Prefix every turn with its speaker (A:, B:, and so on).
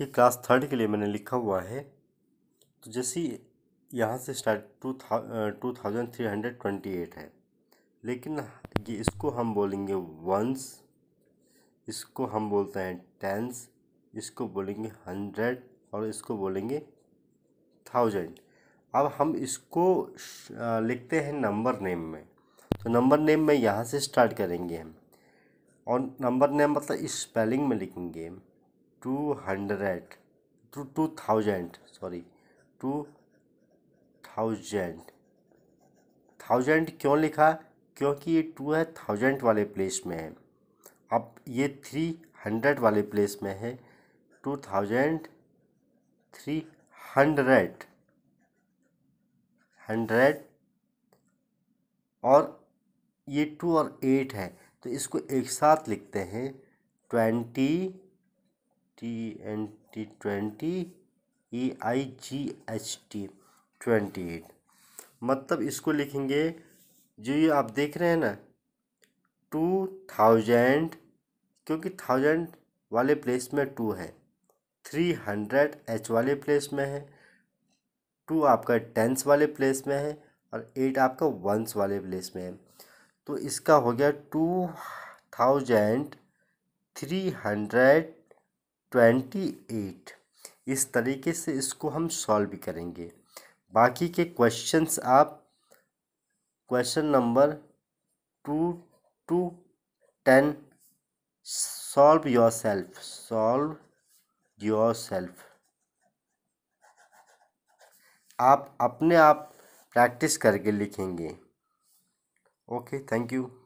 A: ये class third के लिए मैंने लिखा हुआ है तो जैसे यहाँ से स्टार्ट टू था two thousand three hundred twenty eight है लेकिन ये इसको हम बोलेंगे वंस इसको हम बोलते हैं टेंस इसको बोलेंगे हंड्रेड और इसको बोलेंगे थाउजेंड अब हम इसको लिखते हैं नंबर नेम में तो नंबर नेम में यहाँ से स्टार्ट करेंगे हम और नंबर नेम मतलब इस्पेलिंग स्पेलिंग में लिखेंगे two hundred two two thousand sorry two thousand thousand क्यों लिखा क्योंकि ये टू है थाउजेंड वाले प्लेस में है अब ये थ्री हंड्रेड वाले प्लेस में है two thousand three hundred hundred और ये टू और एट है तो इसको एक साथ लिखते हैं twenty T N T twenty E I G H T twenty eight मतलब इसको लिखेंगे जो ये आप देख रहे हैं ना टू थाउजेंड क्योंकि थाउजेंड वाले प्लेस में टू है थ्री हंड्रेड एच वाले प्लेस में है टू आपका टेंस वाले प्लेस में है और एट आपका वंस वाले प्लेस में है तो इसका हो गया two thousand three hundred twenty eight इस तरीके से इसको हम सॉल्व भी करेंगे बाकी के क्वेश्चंस आप question number two to ten solve yourself solve yourself आप अपने आप प्रैक्टिस करके लिखेंगे ओके थैंक यू